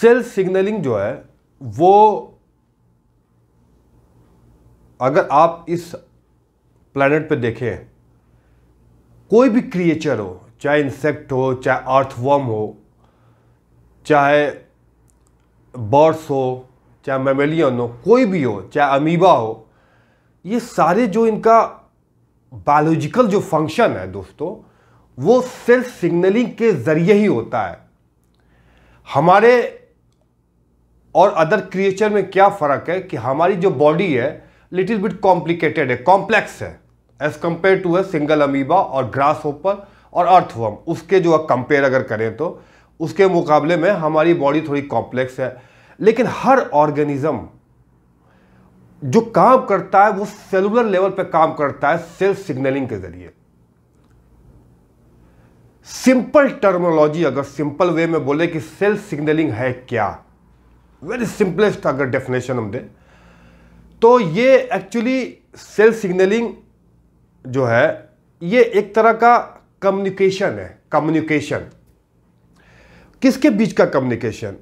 Cell signalling जो है वो अगर आप इस प्लानट पे देखें कोई भी क्रिएचर हो चाहे इंसेक्ट हो चाहे अर्थवर्म हो चाहे बर्ड्स हो चाहे मेमेलियन हो कोई भी हो चाहे अमीबा हो ये सारे जो इनका बायोलॉजिकल जो फंक्शन है दोस्तों वो सेल सिग्नलिंग के ज़रिए ही होता है हमारे और अदर क्रिएचर में क्या फ़र्क है कि हमारी जो बॉडी है लिटिल बिट कॉम्प्लिकेटेड है कॉम्प्लेक्स है as compare to a single amoeba और ग्रास होपर और अर्थवर्म उसके जो कंपेयर अगर करें तो उसके मुकाबले में हमारी बॉडी थोड़ी कॉम्प्लेक्स है लेकिन हर ऑर्गेनिज्म जो काम करता है वो सेलुलर लेवल पे काम करता है सेल्फ सिग्नलिंग के जरिए सिंपल टर्मोलॉजी अगर सिंपल वे में बोले कि सेल्फ सिग्नलिंग है क्या वेरी सिंपलेस्ट अगर डेफिनेशन हम दें तो ये एक्चुअली सेल्फ सिग्नलिंग जो है ये एक तरह का कम्युनिकेशन है कम्युनिकेशन किसके बीच का कम्युनिकेशन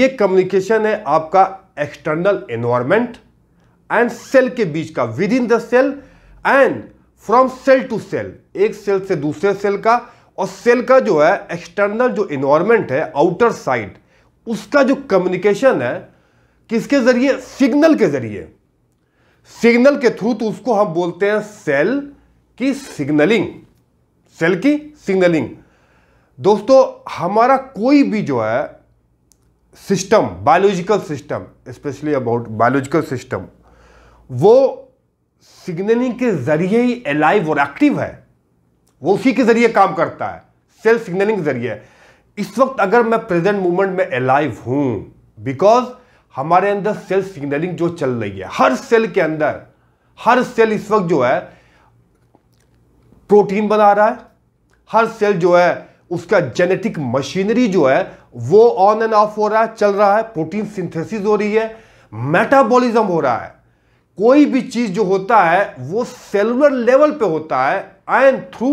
ये कम्युनिकेशन है आपका एक्सटर्नल एनवायरमेंट एंड सेल के बीच का within the cell and from cell to cell एक सेल से दूसरे सेल का और सेल का जो है एक्सटर्नल जो इन्वायरमेंट है आउटर साइड उसका जो कम्युनिकेशन है किसके जरिए सिग्नल के जरिए सिग्नल के थ्रू तो उसको हम बोलते हैं सेल की सिग्नलिंग सेल की सिग्नलिंग दोस्तों हमारा कोई भी जो है system biological system specially about biological system वो सिग्नलिंग के जरिए ही अलाइव और एक्टिव है वो उसी के ज़रिए काम करता है सेल्फ सिग्नलिंग के ज़रिए इस वक्त अगर मैं प्रेजेंट मूवमेंट में अलाइव हूं बिकॉज हमारे अंदर सेल्फ सिग्नलिंग जो चल रही है हर सेल के अंदर हर सेल इस वक्त जो है प्रोटीन बना रहा है हर सेल जो है उसका जेनेटिक मशीनरी जो है वो ऑन एंड ऑफ हो रहा है चल रहा है प्रोटीन सिंथेसिस हो रही है मेटाबॉलिज्म हो रहा है कोई भी चीज जो होता है वो सेलुलर लेवल पे होता है एंड थ्रू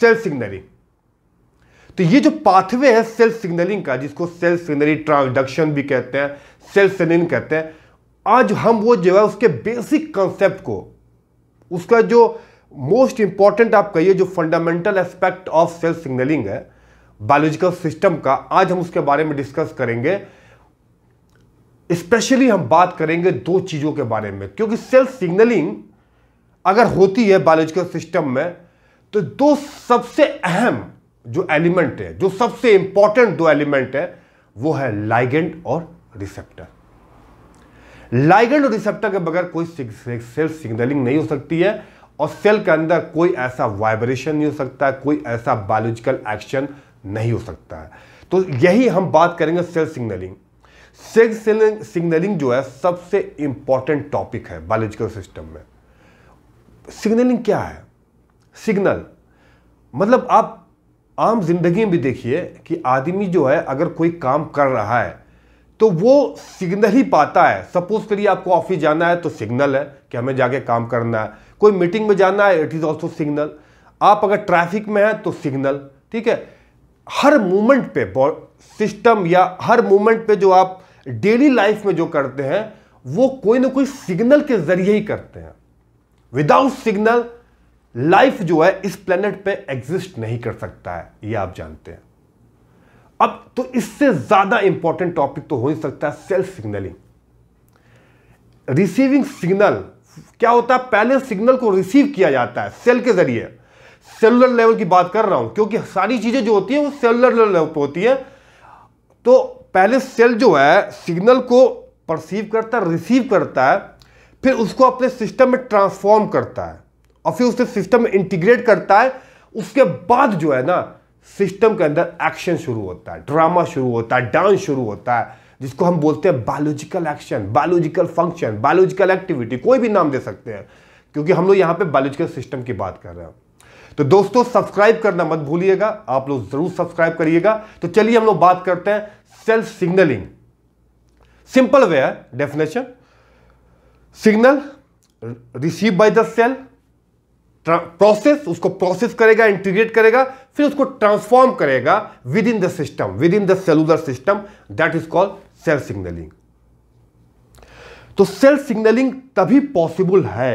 सेल सिग्नलिंग तो ये जो पाथवे है सेल सिग्नलिंग का जिसको सेल सिग्नलिंग ट्रांसडक्शन भी कहते हैं सेल सिग्नलिंग कहते हैं आज हम वो जो है उसके बेसिक कंसेप्ट को उसका जो मोस्ट इंपॉर्टेंट आप कहिए जो fundamental aspect of cell signalling है बायोलॉजिकल सिस्टम का आज हम उसके बारे में डिस्कस करेंगे स्पेशली हम बात करेंगे दो चीज़ों के बारे में क्योंकि सेल सिग्नलिंग अगर होती है बायोलॉजिकल सिस्टम में तो दो सबसे अहम जो एलिमेंट है जो सबसे इंपॉर्टेंट दो एलिमेंट है वो है लाइगेंड और रिसेप्टर लाइगेंड और रिसेप्टर के बगैर कोई सेल सिग्नलिंग नहीं हो सकती है और सेल के अंदर कोई ऐसा वाइब्रेशन नहीं हो सकता कोई ऐसा बायोलॉजिकल एक्शन नहीं हो सकता है तो यही हम बात करेंगे सेल सिग्नलिंग सेल सिग्नलिंग जो है सबसे इंपॉर्टेंट टॉपिक है बायोलॉजिकल सिस्टम में सिग्नलिंग क्या है सिग्नल मतलब आप आम जिंदगी में भी देखिए कि आदमी जो है अगर कोई काम कर रहा है तो वो सिग्नल ही पाता है सपोज करिए आपको ऑफिस जाना है तो सिग्नल है कि हमें जाके काम करना है कोई मीटिंग में जाना है इट इज़ ऑल्सो सिग्नल आप अगर ट्रैफिक में हैं तो सिग्नल ठीक है हर मोमेंट पे सिस्टम या हर मोमेंट पे जो आप डेली लाइफ में जो करते हैं वो कोई ना कोई सिग्नल के जरिए ही करते हैं विदाउट सिग्नल लाइफ जो है इस प्लेनेट पे एग्जिस्ट नहीं कर सकता है ये आप जानते हैं अब तो इससे ज्यादा इंपॉर्टेंट टॉपिक तो हो ही सकता है सेल्फ सिग्नलिंग रिसीविंग सिग्नल क्या होता है पहले सिग्नल को रिसीव किया जाता है सेल के जरिए सेलुलर लेवल की बात कर रहा हूं क्योंकि सारी चीजें जो होती है वो सेलुलर लेवल पर होती है तो पहले सेल जो है सिग्नल को परसीव करता है रिसीव करता है फिर उसको अपने सिस्टम में ट्रांसफॉर्म करता है और फिर उसे सिस्टम में इंटीग्रेट करता है उसके बाद जो है ना सिस्टम के अंदर एक्शन शुरू होता है ड्रामा शुरू होता है डांस शुरू होता है जिसको हम बोलते हैं biological action biological function biological activity कोई भी नाम दे सकते हैं क्योंकि हम लोग यहाँ पे बायोलॉजिकल सिस्टम की बात कर रहे हैं तो दोस्तों सब्सक्राइब करना मत भूलिएगा आप लोग जरूर सब्सक्राइब करिएगा तो चलिए हम लोग बात करते हैं सेल्फ सिग्नलिंग सिंपल वे है definition signal receive by the cell process उसको प्रोसेस करेगा इंटीग्रेट करेगा फिर उसको ट्रांसफॉर्म करेगा within the system within the cellular system that is called cell signalling तो सेल सिग्नलिंग तभी पॉसिबल है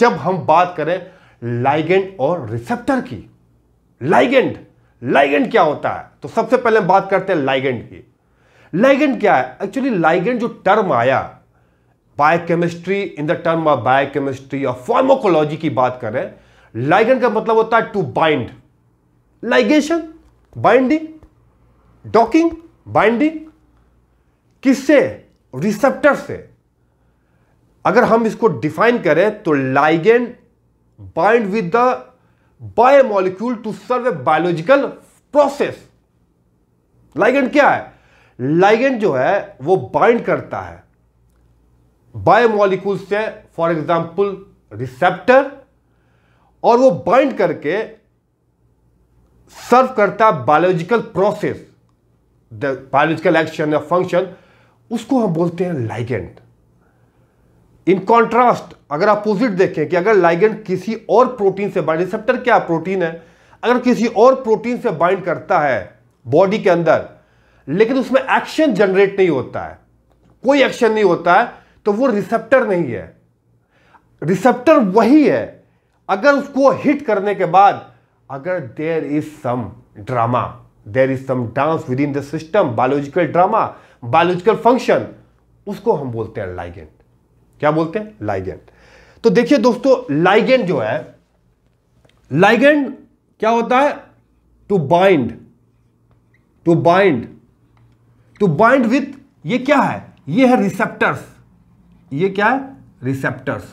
जब हम बात करें लाइगेंड और रिसेप्टर की लाइगेंड लाइगेंड क्या होता है तो सबसे पहले बात करते हैं लाइगेंड की लाइगेंड क्या है एक्चुअली लाइगेंड जो टर्म आया biochemistry in the term of biochemistry और फॉर्मोकोलॉजी की बात करें लाइगन का मतलब होता है to bind ligation binding docking binding किससे रिसेप्टर से अगर हम इसको डिफाइन करें तो ligand bind with the biomolecule to serve a biological process ligand क्या है लाइगेंड जो है वो बाइंड करता है बायोमोलिकूल से फॉर एग्जाम्पल रिसेप्टर और वो बाइंड करके सर्व करता biological process the biological action या फंक्शन उसको हम बोलते हैं लाइगेंट इन कॉन्ट्रास्ट अगर अपोजिट देखें कि अगर लाइगेंट किसी और प्रोटीन से बाइंड रिसेप्टर क्या प्रोटीन है अगर किसी और प्रोटीन से बाइंड करता है बॉडी के अंदर लेकिन उसमें एक्शन जनरेट नहीं होता है कोई एक्शन नहीं होता है तो वो रिसेप्टर नहीं है रिसेप्टर वही है अगर उसको हिट करने के बाद अगर there is some drama there is some dance within the system biological drama biological function उसको हम बोलते हैं लाइगेंट क्या बोलते हैं लाइगेंट तो देखिए दोस्तों लाइगेंट जो है लाइगेंट क्या होता है to bind to bind to bind with ये क्या है ये है रिसेप्टर्स ये क्या है रिसेप्टर्स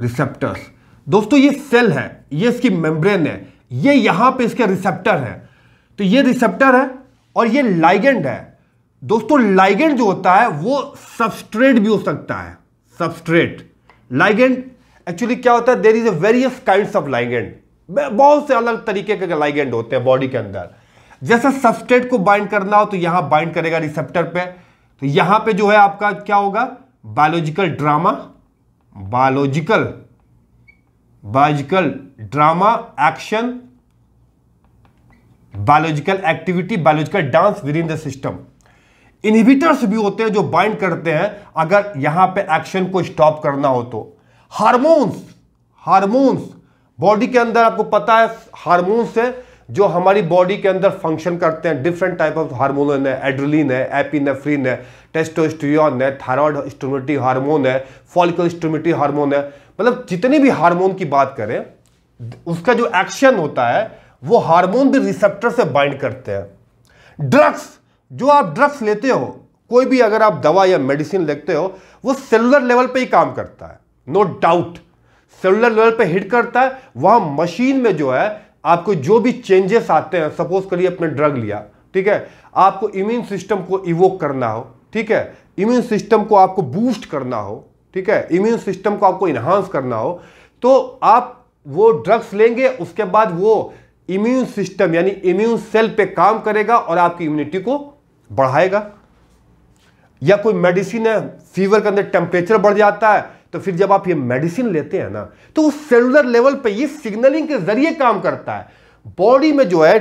रिसेप्टर्स दोस्तों ये सेल है ये इसकी मेम्ब्रेन है ये यहां पे इसके रिसेप्टर है तो ये रिसेप्टर है और ये लाइगेंड है दोस्तों लाइगेंड जो होता है वो सबस्ट्रेट भी हो सकता है सबस्ट्रेट लाइगेंड एक्चुअली क्या होता है there is a various kind of ligand बहुत से अलग तरीके के लाइगेंड होते हैं बॉडी के अंदर जैसे सबस्ट्रेट को बाइंड करना हो तो यहां बाइंड करेगा रिसेप्टर पे तो यहां पे जो है आपका क्या होगा biological drama biological biological drama action biological activity biological dance within the system inhibitors भी होते हैं जो बाइंड करते हैं अगर यहां पे एक्शन को स्टॉप करना हो तो हार्मोन्स हार्मोन्स बॉडी के अंदर आपको पता है हार्मोन्स है जो हमारी बॉडी के अंदर फंक्शन करते हैं डिफरेंट टाइप ऑफ हार्मोन है एड्रोलिन है एपिनेफ्रिन है टेस्टोस्टेरियन है थायराइड स्टोमिटी हार्मोन है फॉलिकल स्टोमिटी हार्मोन है मतलब जितने भी हार्मोन की बात करें उसका जो एक्शन होता है वो हार्मोन भी रिसेप्टर से बाइंड करते हैं ड्रग्स जो आप ड्रग्स लेते हो कोई भी अगर आप दवा या मेडिसिन लेते हो वो सेलुलर लेवल पर ही काम करता है नो डाउट सेलुलर लेवल पर हिट करता है वहां मशीन में जो है आपको जो भी चेंजेस आते हैं सपोज करिए आपने ड्रग लिया ठीक है आपको इम्यून सिस्टम को इवोक करना हो ठीक है इम्यून सिस्टम को आपको बूस्ट करना हो ठीक है इम्यून सिस्टम को आपको इन्हांस करना हो तो आप वो ड्रग्स लेंगे उसके बाद वो इम्यून सिस्टम यानी इम्यून सेल पे काम करेगा और आपकी इम्यूनिटी को बढ़ाएगा या कोई मेडिसिन है फीवर के अंदर टेम्परेचर बढ़ जाता है तो फिर जब आप ये मेडिसिन लेते हैं ना तो उस सेलुलर लेवल पे ये सिग्नलिंग के जरिए काम करता है बॉडी में जो है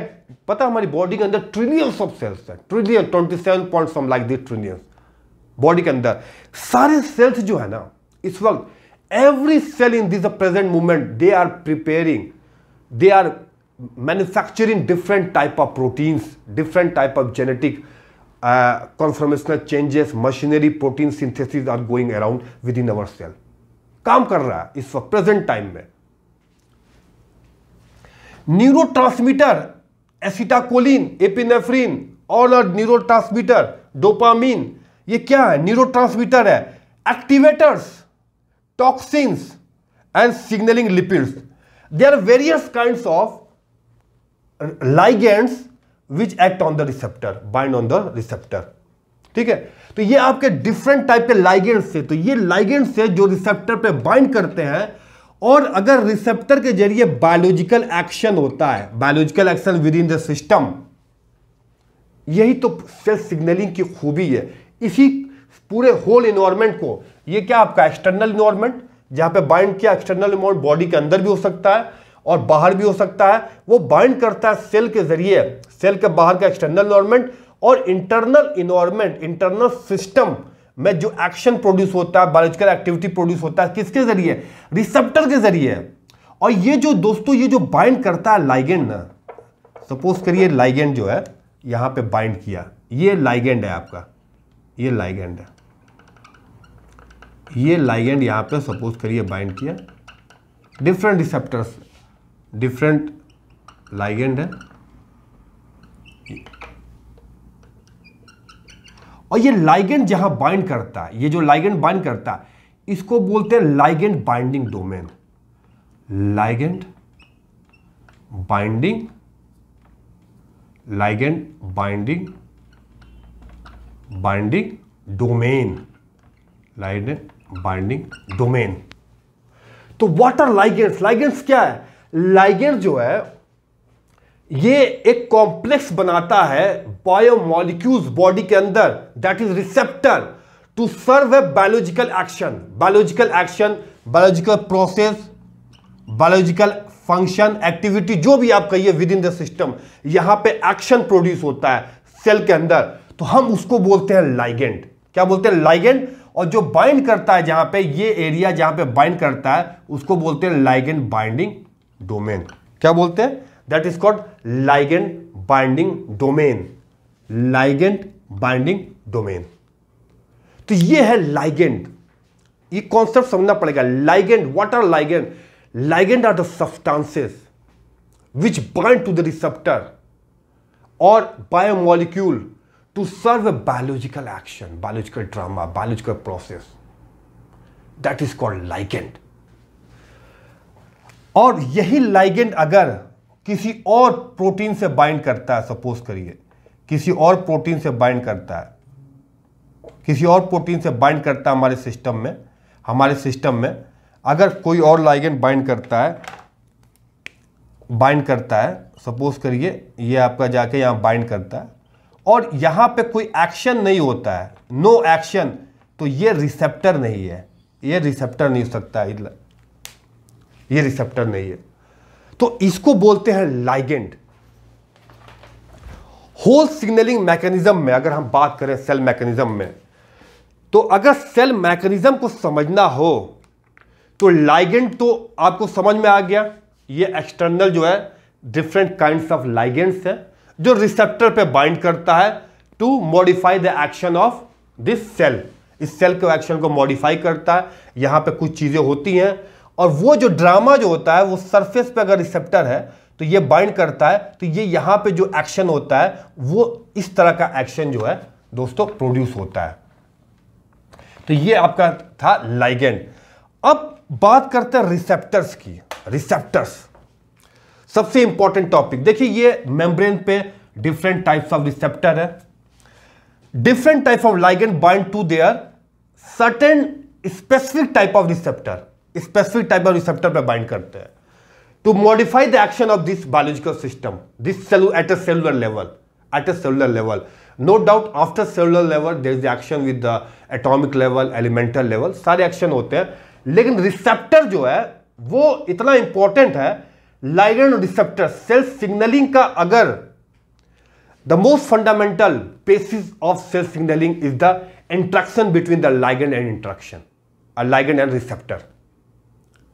पता हमारी बॉडी के अंदर ट्रिलियंस ऑफ सेल्स है trillion twenty seven point some like this trillions body के अंदर सारे सेल्स जो है ना इस वक्त every cell in this present movement they are preparing they are manufacturing different type of proteins different type of genetic conformational changes machinery protein synthesis are going around within our cell काम कर रहा है इस वक्त present time में neurotransmitter एसिटाकोलिन epinephrine और transmitter dopamine ये क्या है न्यूरो ट्रांसमीटर है activators toxins and signalling lipids they are various kind of ligands which act on the receptor bind on the receptor ठीक है तो ये आपके डिफरेंट टाइप के लाइगेंट्स से तो ये लाइगेंट्स से जो रिसेप्टर पे बाइंड करते हैं और अगर रिसेप्टर के जरिए बायोलॉजिकल एक्शन होता है biological action within the system यही तो सेल सिग्नलिंग की खूबी है इसी पूरे होल इन्वायरमेंट को ये क्या आपका एक्सटर्नल इन्वायरमेंट जहां पे बाइंड किया एक्सटर्नल इन्वायरमेंट बॉडी के अंदर भी हो सकता है और बाहर भी हो सकता है वो बाइंड करता है सेल के जरिए सेल के बाहर का एक्सटर्नल इन्वायरमेंट और इंटरनल इन्वायरमेंट इंटरनल सिस्टम में जो एक्शन प्रोड्यूस होता है बायोलॉजिकल एक्टिविटी प्रोड्यूस होता है किसके जरिए रिसेप्टर के जरिए और ये जो दोस्तों ये जो बाइंड करता है लाइगेंड ना सपोज करिए लाइगेंड जो है यहां पे बाइंड किया ये लाइगेंड है आपका ये लाइगेंड है ये लाइगेंड यहां पे सपोज करिए बाइंड किया डिफरेंट रिसेप्टर्स डिफरेंट लाइगेंड है और ये लाइगेंड जहां बाइंड करता है ये जो लाइगेंड बाइंड करता है इसको बोलते हैं ligand binding domain ligand binding ligand binding binding domain ligand binding domain तो वाटर लाइगेंड्स लाइगेंड्स क्या है लाइगेंड जो है ये एक कॉम्प्लेक्स बनाता है बायोमोलिक्यूल्स बॉडी के अंदर that is receptor to serve a biological action biological action biological process biological function activity जो भी आप कहिए विद इन द सिस्टम यहां पे एक्शन प्रोड्यूस होता है सेल के अंदर तो हम उसको बोलते हैं लाइगेंड क्या बोलते हैं लाइगेंड और जो बाइंड करता है जहां पे ये एरिया जहां पे बाइंड करता है उसको बोलते हैं लाइगेंड बाइंडिंग डोमेन क्या बोलते हैं that is called ligand binding domain ligand binding domain तो ये है लाइगेंड ये कॉन्सेप्ट समझना पड़ेगा ligand what are ligand ligand are the substances which bind to the receptor और biomolecule to serve biological action biological drama biological process that is called ligand और यही ligand अगर किसी और प्रोटीन से बाइंड करता है सपोज करिए किसी और प्रोटीन से बाइंड करता है किसी और प्रोटीन से बाइंड करता है हमारे सिस्टम में हमारे सिस्टम में अगर कोई और लाइगेंड बाइंड करता है बाइंड करता है सपोज करिए ये आपका जाके यहाँ बाइंड करता है और यहाँ पे कोई एक्शन नहीं होता है नो no एक्शन तो ये रिसेप्टर नहीं है ये रिसेप्टर नहीं हो सकता ये रिसेप्टर नहीं है तो इसको बोलते हैं लाइगेंड होल सिग्नलिंग मैकेनिज्म में अगर हम बात करें सेल मैकेनिज्म में तो अगर सेल मैकेनिज्म को समझना हो तो लाइगेंड तो आपको समझ में आ गया ये एक्सटर्नल जो है डिफरेंट काइंड ऑफ लाइगेंड्स है जो रिसेप्टर पे बाइंड करता है to modify the action of this cell इस सेल के एक्शन को मॉडिफाई करता है यहां पे कुछ चीज़ें होती हैं और वो जो ड्रामा जो होता है वो सरफेस पे अगर रिसेप्टर है तो ये बाइंड करता है तो ये यहां पे जो एक्शन होता है वो इस तरह का एक्शन जो है दोस्तों प्रोड्यूस होता है तो ये आपका था लाइगेंड अब बात करते हैं रिसेप्टर्स की रिसेप्टर्स सबसे इंपॉर्टेंट टॉपिक देखिए ये मेम्ब्रेन पे डिफरेंट टाइप्स ऑफ रिसेप्टर है different type of ligand bind to their certain specific type of receptor specific type of receptor पर बाइंड करते हैं to modify the action of this biological system this cell at a cellular level at a cellular level no doubt after cellular level there is action with the atomic level elemental level सारे action होते हैं लेकिन receptor जो है वो इतना important है ligand receptor self signalling का अगर the most fundamental basis of cell signalling is the interaction between the ligand and interaction ligand and receptor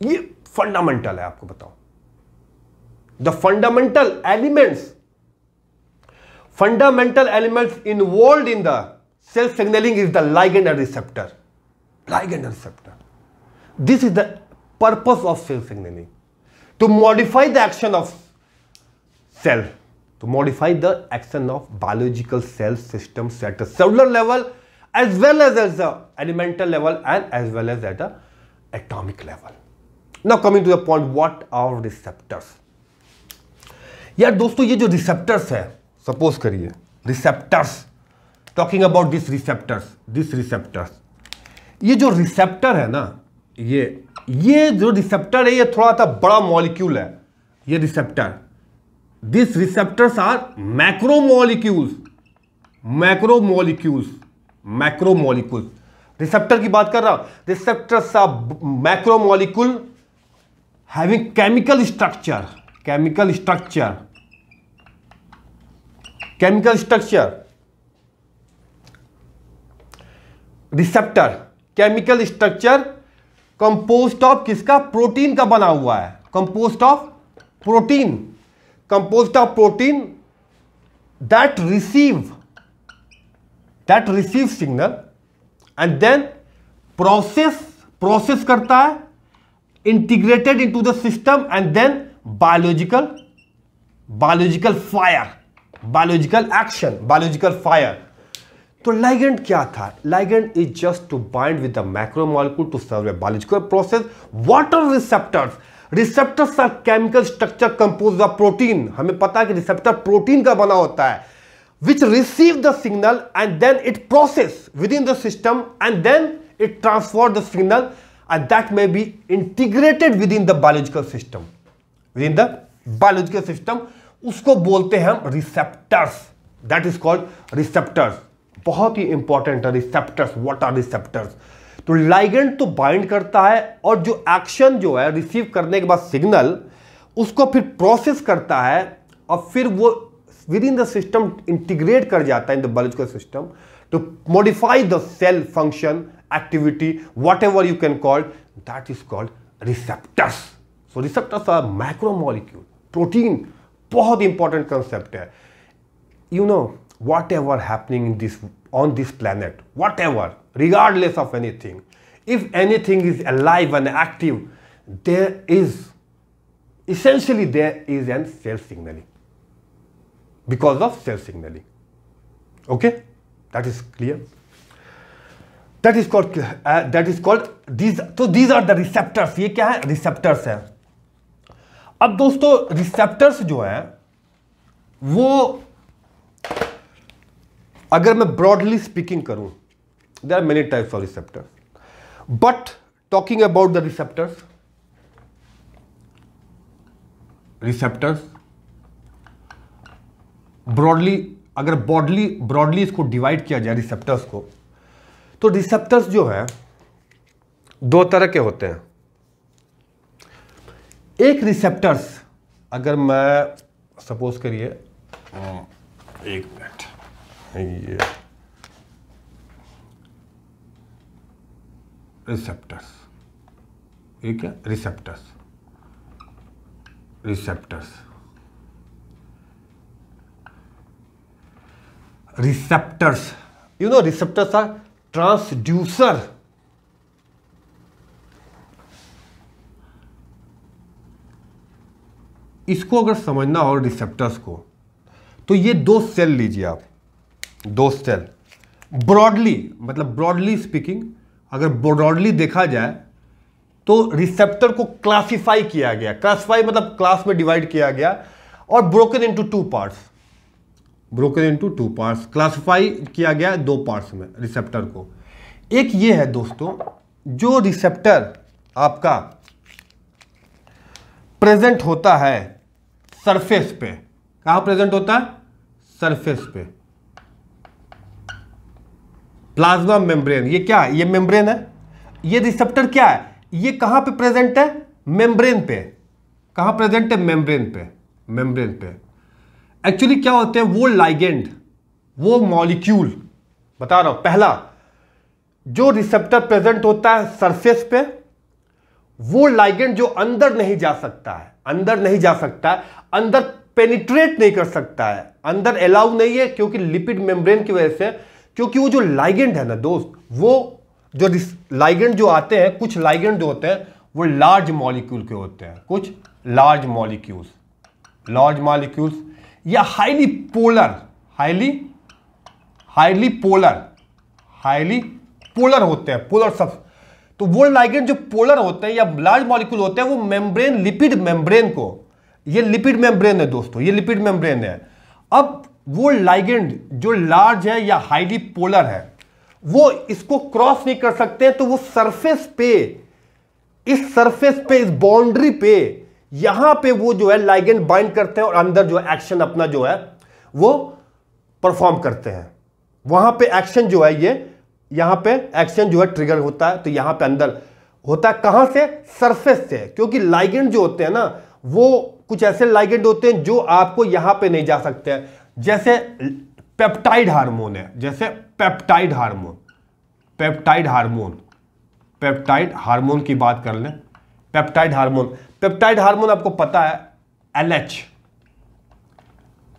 ये फंडामेंटल है आपको बताओ the fundamental elements fundamental elements involve in the cell signalling is the ligand receptor receptor this is the purpose of cell signaling to modify the action of cell to modify the action of biological cell systems at the cellular level as well as at the elemental level and as well as at the atomic level ना coming to the point what are receptors यार दोस्तों ये जो receptors है suppose करिए receptors talking about this receptors this receptors ये जो receptor है ना ये ये जो रिसेप्टर है ये थोड़ा सा बड़ा मॉलिक्यूल है ये receptor this receptors are macromolecules macromolecules macromolecules receptor की बात कर रहा हूं receptors are macromolecule having chemical structure chemical structure chemical structure receptor chemical structure composed of किसका प्रोटीन का बना हुआ है composed of protein composed of protein that receive that receive signal and then process process करता है integrated into the system and then biological biological fire biological action biological fire तो ligand क्या था ligand is just to bind with the macromolecule to serve a biological process what are receptors receptors are chemical structure composed of protein हमें पता है कि receptor protein का बना होता है which receive the signal and then it process within the system and then it transfer the signal and that may be integrated within the biological system within the biological system उसको बोलते हैं हम that is called receptors बहुत ही important है receptors what are receptors तो ligand तो bind करता है और जो एक्शन जो है रिसीव करने के बाद सिग्नल उसको फिर प्रोसेस करता है और फिर वो within the system integrate कर जाता है in the biological system to modify the cell function activity, whatever you can call, that is called receptors. So receptors are macromolecule, protein, Very important concept You know, whatever happening in this on this planet, whatever, regardless of anything, if anything is alive and active, there is essentially there is an cell signaling because of cell signaling. Okay, that is clear. That is called that is called these तो these are the receptors ये क्या है receptors है अब दोस्तों receptors जो है वो अगर मैं ब्रॉडली स्पीकिंग करूं there are many types of receptors but talking about the receptors receptors broadly अगर ब्रॉडली ब्रॉडली इसको डिवाइड किया जाए रिसेप्टर्स को तो रिसेप्टर्स जो है दो तरह के होते हैं एक रिसेप्टर्स अगर मैं सपोज करिए हम्म, एक मिनट ये रिसेप्टर्स ये क्या receptors receptors receptors you know receptors are transducer इसको अगर समझना हो रिसेप्टर्स को तो ये दो सेल लीजिए आप दो सेल ब्रॉडली मतलब ब्रॉडली स्पीकिंग अगर ब्रॉडली देखा जाए तो रिसेप्टर को क्लासिफाई किया गया क्लासिफाई मतलब क्लास में डिवाइड किया गया और broken into two parts broken into two parts classify किया गया है दो पार्ट्स में रिसेप्टर को एक ये है दोस्तों जो रिसेप्टर आपका प्रेजेंट होता है सरफेस पे कहा प्रेजेंट होता है सरफेस पे प्लाज्मा मेम्ब्रेन ये क्या है ये मेम्ब्रेन है ये रिसेप्टर क्या है ये कहां पे प्रेजेंट है मेम्ब्रेन पे कहां प्रेजेंट है मेम्ब्रेन पे मेम्ब्रेन पे एक्चुअली क्या होते हैं वो लाइगेंड वो मॉलिक्यूल बता रहा हूं पहला जो रिसेप्टर प्रेजेंट होता है सरफेस पे वो लाइगेंड जो अंदर नहीं जा सकता है अंदर नहीं जा सकता है अंदर पेनिट्रेट नहीं कर सकता है अंदर अलाउ नहीं है क्योंकि लिपिड मेम्ब्रेन की वजह से क्योंकि वो जो लाइगेंड है ना दोस्त वो जो लाइगेंड जो आते हैं कुछ लाइगेंड जो होते हैं वो लार्ज मॉलिक्यूल के होते हैं कुछ लार्ज मॉलिक्यूल्स लार्ज मॉलिक्यूल्स या highly polar highly highly polar highly polar होते हैं पोलर सब तो वो लाइगेंड जो पोलर होते हैं या लार्ज मॉलिक्यूल होते हैं वो मेम्ब्रेन लिपिड मेम्ब्रेन को ये लिपिड मेम्ब्रेन है दोस्तों ये लिपिड मेम्ब्रेन है अब वो लाइगेंड जो लार्ज है या हाईली पोलर है वो इसको क्रॉस नहीं कर सकते तो वो सरफेस पे इस सरफेस पे इस बाउंड्री पे यहां पे वो जो है लाइगेंड बाइंड करते हैं और अंदर जो एक्शन अपना जो है वो परफॉर्म करते हैं वहां पे एक्शन जो है ये यहां पे एक्शन जो है ट्रिगर होता है तो यहां पे अंदर होता है कहां से सरफेस से क्योंकि लाइगेंड जो होते हैं ना वो कुछ ऐसे लाइगेंड होते हैं जो आपको यहां पे नहीं जा सकते जैसे पेप्टाइड हार्मोन है जैसे peptide hormone peptide hormone peptide hormone की बात कर लें पेप्टाइड हार्मोन पेप्टाइड हार्मोन आपको पता है L H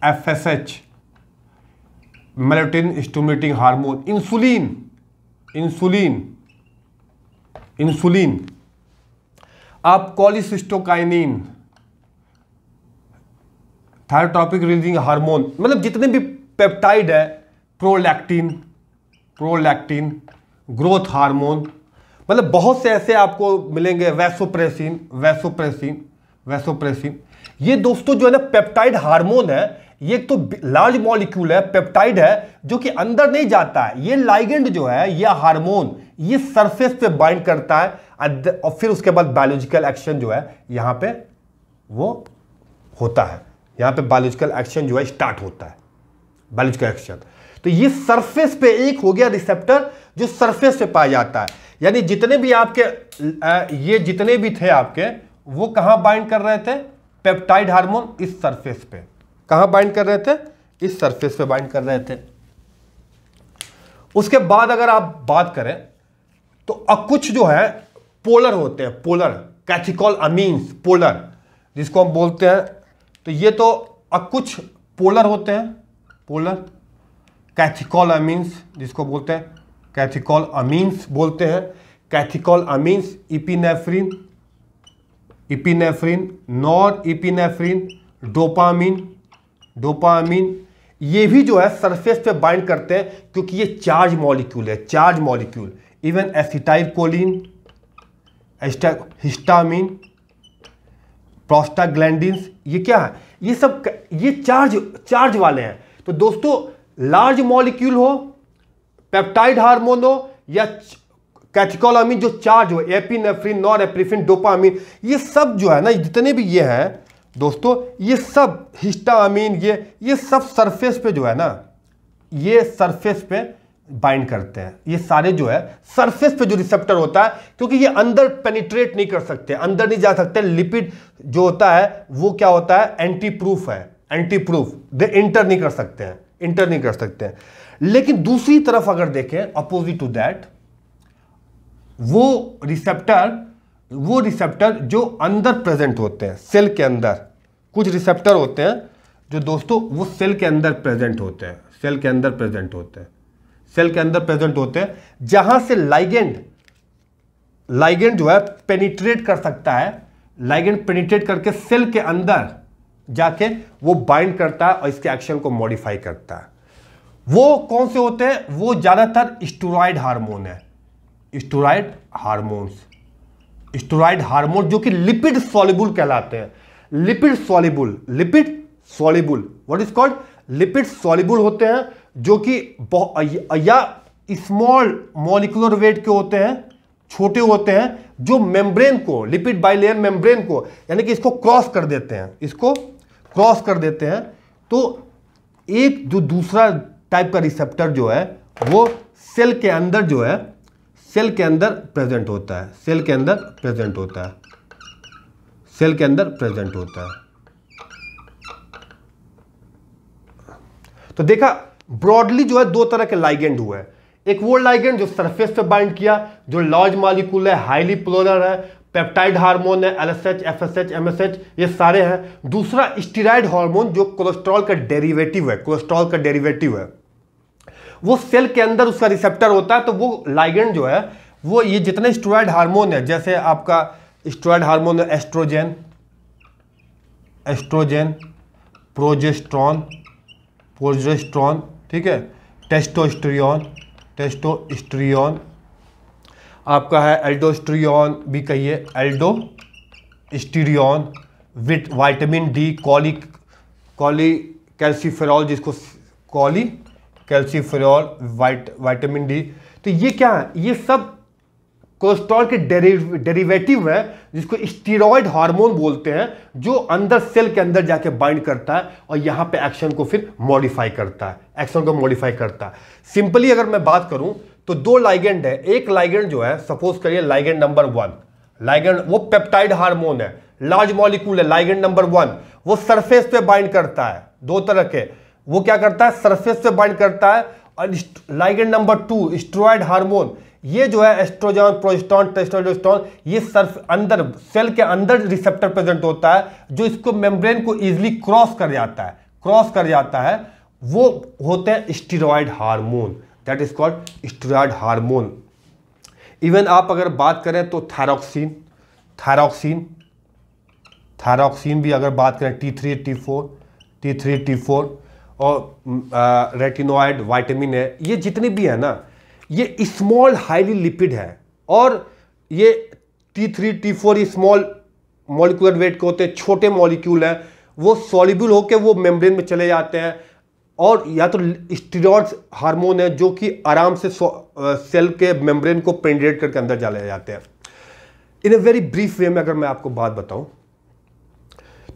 F S H melatonin stimulating hormone insulin insulin insulin आप कॉलिसिस्टोकाइनिन थायरोटॉपिक रिलीजिंग हार्मोन मतलब जितने भी पेप्टाइड है प्रोलैक्टिन प्रोलैक्टिन ग्रोथ हार्मोन मतलब बहुत से ऐसे आपको मिलेंगे वैसोप्रेसिन वैसोप्रेसिन वैसोप्रेसिन ये दोस्तों जो है ना पेप्टाइड हार्मोन है ये एक तो लार्ज मॉलिक्यूल है पेप्टाइड है जो कि अंदर नहीं जाता है ये लाइगेंड जो है यह हार्मोन ये सरफेस पे बाइंड करता है और फिर उसके बाद बायोलॉजिकल एक्शन जो है यहाँ पे वो होता है यहाँ पे बायोलॉजिकल एक्शन जो है स्टार्ट होता है का करेक्शन तो ये सरफेस पे एक हो गया रिसेप्टर जो सरफेस पे पाया जाता है यानी जितने भी आपके ये जितने भी थे आपके वो कहाँ बाइंड कर रहे थे पेप्टाइड हार्मोन इस सरफेस पे कहा बाइंड कर रहे थे इस सरफेस पे बाइंड कर रहे थे उसके बाद अगर आप बात करें तो कुछ जो है पोलर होते हैं पोलर कैथिकॉल अमीन्स पोलर जिसको हम बोलते हैं तो ये तो अकुछ पोलर होते हैं पोलर कैथिकॉल अमीन्स जिसको बोलते हैं कैथिकॉल अमीन्स बोलते हैं catecholamines epinephrine epinephrine norepinephrine dopamine dopamine ये भी जो है सरफेस पे बाइंड करते हैं क्योंकि ये चार्ज मॉलिक्यूल है charge molecule even acetylcholine histamine prostaglandin ये क्या है ये सब ये चार्ज चार्ज वाले हैं तो दोस्तों लार्ज मॉलिक्यूल हो पेप्टाइड हार्मोन हो या कैटिकोलामिन जो चार्ज हो एपिनेफ्रिन नॉर एप्रीफिन डोपामिन ये सब जो है ना जितने भी ये हैं दोस्तों ये सब हिस्टामिन ये ये सब सरफेस पे जो है ना ये सरफेस पे बाइंड करते हैं ये सारे जो है सरफेस पे जो रिसेप्टर होता है क्योंकि ये अंदर पेनिट्रेट नहीं कर सकते अंदर नहीं जा सकते लिपिड जो होता है वो क्या होता है एंटी प्रूफ है एंटी प्रूफ दे इंटर नहीं कर सकते हैं इंटर नहीं कर सकते हैं लेकिन दूसरी तरफ अगर देखें अपोजिट टू दैट वो रिसेप्टर वो रिसेप्टर जो अंदर प्रेजेंट होते हैं सेल के अंदर कुछ रिसेप्टर होते हैं जो दोस्तों वो सेल के अंदर प्रेजेंट होते हैं सेल के अंदर प्रेजेंट होते हैं सेल के अंदर प्रेजेंट होते हैं जहां से लाइगेंड लाइगेंड जो है पेनिट्रेट कर सकता है लाइगेंड पेनिट्रेट करके सेल के अंदर जाके वो बाइंड करता है और इसके एक्शन को मॉडिफाई करता है वो कौन से होते हैं वो ज़्यादातर स्टोराइड हार्मोन है स्टोराइड हार्मोन्स स्टोराइड हार्मोन जो कि लिपिड सॉलिबुल कहलाते हैं lipid soluble lipid soluble what is called lipid soluble होते हैं जो कि या स्मॉल मॉलिकुलर वेट के होते हैं छोटे होते हैं जो मेम्ब्रेन को लिपिड बाइलेयर मेम्ब्रेन को यानी कि इसको क्रॉस कर देते हैं इसको क्रॉस कर देते हैं तो एक जो दूसरा टाइप का रिसेप्टर जो है वो सेल के अंदर जो है सेल के अंदर प्रेजेंट होता है सेल के अंदर प्रेजेंट होता है सेल के अंदर प्रेजेंट होता है तो देखा ब्रॉडली जो है दो तरह के लाइगेंड हुए एक वो लाइगेंड जो सरफेस पे बाइंड किया जो लार्ज मालिक्यूल है हाईली पोलर है पेप्टाइड हार्मोन है एलएसएच एफएसएच एमएसएच ये सारे हैं दूसरा स्टीराइड हार्मोन जो कोलेस्ट्रॉल का डेरिवेटिव है कोलेस्ट्रॉल का डेरिवेटिव है वो सेल के अंदर उसका रिसेप्टर होता है तो वो लाइगेंड जो है वो ये जितने स्टोराइड हार्मोन है जैसे आपका स्टोराइड हार्मोन है एस्ट्रोजन एस्ट्रोजन प्रोजेस्ट्रॉन प्रोजेस्ट्रॉन ठीक है टेस्टोस्ट्रियन टेस्टोस्ट्रियॉन आपका है एल्डोस्ट्रियन भी कहिए aldosterone vit vitamin D chole cholecalciferol जिसको cholecalciferol vit vitamin D तो ये क्या है ये सब कोलेस्ट्रॉल के डेरिवेटिव है जिसको स्टीरोइड हार्मोन बोलते हैं जो अंदर सेल के अंदर जाके बाइंड करता है और यहाँ पे एक्शन को फिर मॉडिफाई करता है एक्शन को मॉडिफाई करता है सिंपली अगर मैं बात करूँ तो दो लाइगेंड है एक लाइगेंड जो है सपोज करिए लाइगेंड नंबर वन लाइगेंड वो पेप्टाइड हार्मोन है लार्ज मॉलिक्यूल है लाइगेंड नंबर वन वो सरफेस पे बाइंड करता है दो तरह के वो क्या करता है सरफेस पे बाइंड करता है और ligand number two steroid hormone ये जो है एस्ट्रोजन प्रोस्टॉन टेस्टोस्टेरोन ये सर्फ अंदर सेल के अंदर रिसेप्टर प्रेजेंट होता है जो इसको मेम्ब्रेन को इजिली क्रॉस कर जाता है क्रॉस कर जाता है वो होते हैं steroid hormone that is called steroid hormone even आप अगर बात करें तो थायरॉक्सिन थायरॉक्सिन थायरॉक्सिन भी अगर बात करें T three T four T three T four और रेटिनोइड वाइटामिन है ये जितने भी है ना ये स्मॉल हाईली लिपिड है और ये T three T four small molecular weight के होते हैं छोटे मॉलिक्यूल हैं वो सॉलिबल होकर वो मेम्ब्रेन में चले जाते हैं और या तो स्टीरॉइड्स हार्मोन है जो कि आराम से सेल के मेम्ब्रेन को पेंडेट करके अंदर चले जाते हैं इन ए वेरी ब्रीफ वे में अगर मैं आपको बात बताऊं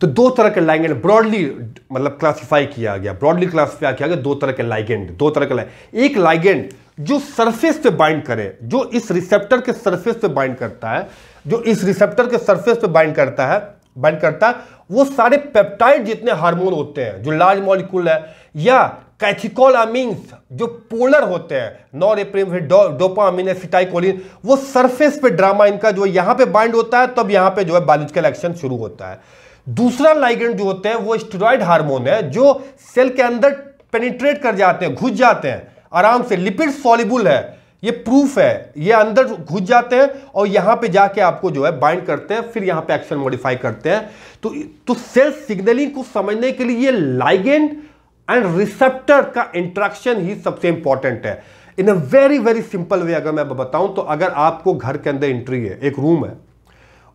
तो दो तरह के लाइगेंड ब्रॉडली मतलब क्लासिफाई किया गया ब्रॉडली क्लासिफाई किया गया दो तरह के लाइगेंड दो तरह के लाइगेंड एक लाइगेंड जो सरफेस पे बाइंड करे जो इस रिसेप्टर के सरफेस पे बाइंड करता है जो इस रिसेप्टर के सरफेस पे बाइंड करता है बाइंड करता है वो सारे पेप्टाइड जितने हार्मोन होते हैं जो लार्ज मॉलिक्यूल है या कैथिकोलामिन्स जो पोलर होते हैं norepinephrine do, dopamine acetylcholine वो सरफेस पे ड्रामा इनका जो है यहाँ पे बाइंड होता है तब यहाँ पे जो है बायोलॉजिकल एक्शन शुरू होता है दूसरा लाइगेंड जो होते हैं वो स्टेरॉइड हार्मोन है जो सेल के अंदर पेनिट्रेट कर जाते हैं घुस जाते हैं आराम से लिपिड सॉलिबुल है ये प्रूफ है ये अंदर घुस जाते हैं और यहां पे जाके आपको जो है बाइंड करते हैं फिर यहां पे एक्शन मॉडिफाई करते हैं तो तो सेल सिग्नलिंग को समझने के लिए ये लाइगेंड एंड रिसेप्टर का इंट्रैक्शन ही सबसे इंपॉर्टेंट है in a very very simple way अगर मैं बताऊं तो अगर आपको घर के अंदर एंट्री है एक रूम है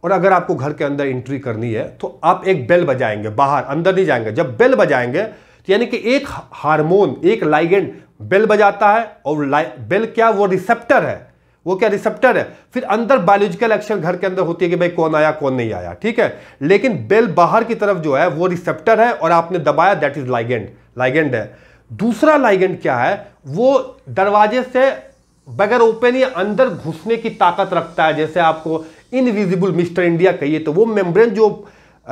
और अगर आपको घर के अंदर एंट्री करनी है तो आप एक बेल बजाएंगे बाहर अंदर नहीं जाएंगे जब बेल बजाएंगे तो यानी कि एक हार्मोन एक लाइगेंड बेल बजाता है और बेल क्या वो रिसेप्टर है वो क्या रिसेप्टर है फिर अंदर बायोलॉजिकल एक्शन घर के अंदर होती है कि भाई कौन आया कौन नहीं आया ठीक है लेकिन बेल बाहर की तरफ जो है वो रिसेप्टर है और आपने दबाया दैट इज लाइगेंड लाइगेंड है दूसरा लाइगेंड क्या है वो दरवाजे से बगैर ओपन या अंदर घुसने की ताकत रखता है जैसे आपको इनविजिबल मिस्टर इंडिया कहिए तो वो मेम्ब्रेन जो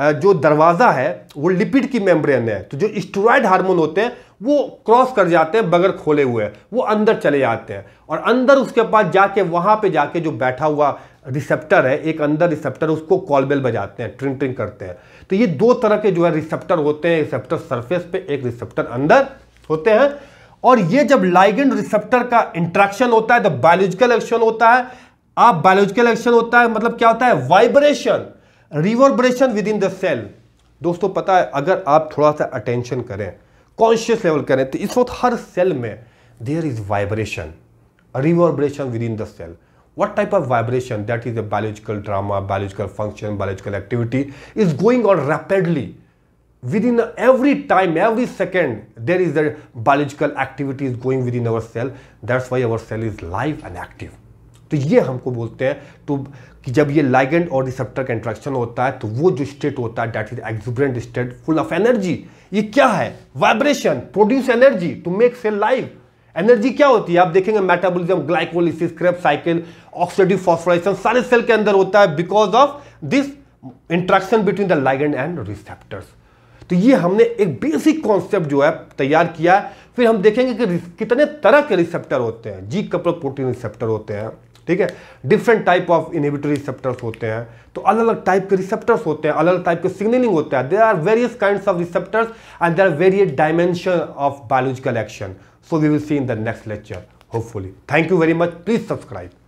जो दरवाज़ा है वो लिपिड की मेम्ब्रेन है तो जो स्टोराइड हार्मोन होते हैं वो क्रॉस कर जाते हैं बगैर खोले हुए वो अंदर चले जाते हैं और अंदर उसके पास जाके वहाँ पे जाके जो बैठा हुआ रिसेप्टर है एक अंदर रिसेप्टर उसको कॉलबेल बजाते हैं ट्रिंग ट्रिंग करते हैं तो ये दो तरह के जो है रिसेप्टर होते हैं रिसेप्टर सरफेस पे एक रिसेप्टर अंदर होते हैं और ये जब लाइगेंड रिसेप्टर का इंट्रैक्शन होता है तो बायोलॉजिकल एक्शन होता है आप बायोलॉजिकल एक्शन होता है मतलब क्या होता है vibration reverberation within the cell दोस्तों पता है अगर आप थोड़ा सा अटेंशन करें कॉन्शियस लेवल करें तो इस वक्त हर सेल में there is vibration reverberation within the cell what type of vibration that is a biological drama biological function biological activity is going on rapidly within every time every second there is the biological activity is going within our cell that's why our cell is live and active तो ये हमको बोलते हैं तो कि जब ये ligand और रिसेप्टर का इंट्रैक्शन होता है तो वो जो स्टेट होता है that is exuberant state full of energy ये क्या है vibration produce energy to make cell live energy क्या होती है आप देखेंगे metabolism glycolysis Krebs cycle oxidative phosphorylation सारे सेल के अंदर होता है because of this interaction between the ligand and receptors तो ये हमने एक बेसिक कॉन्सेप्ट जो है तैयार किया है फिर हम देखेंगे कि कितने तरह के रिसेप्टर होते हैं जी कपल प्रोटीन रिसेप्टर होते हैं ठीक है different type of inhibitory receptors होते हैं तो अलग अलग टाइप के रिसेप्टर्स होते हैं अलग अलग टाइप के सिग्नलिंग होते हैं there are various kind of receptors and there are various dimension of biological action so we will see in the next lecture hopefully thank you very much please subscribe